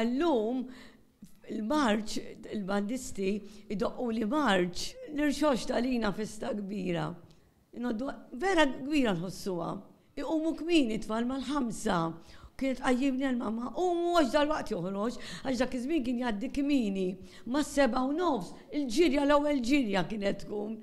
Allum il-marċ, il-bandisti idoqqu li marċ nirxox talina festa kbira. Noddu vera kbira nħossuha. Iqumu kmini tfal mal-ħamsa. Kienet għajibni għal-mamma, umu għax dal-waqt joħroġ, għax dak iż-żmien kien jgħaddi kmini. Ma' seba' u nofs, il-ġirja l-ewwel ġirja kienet tkun.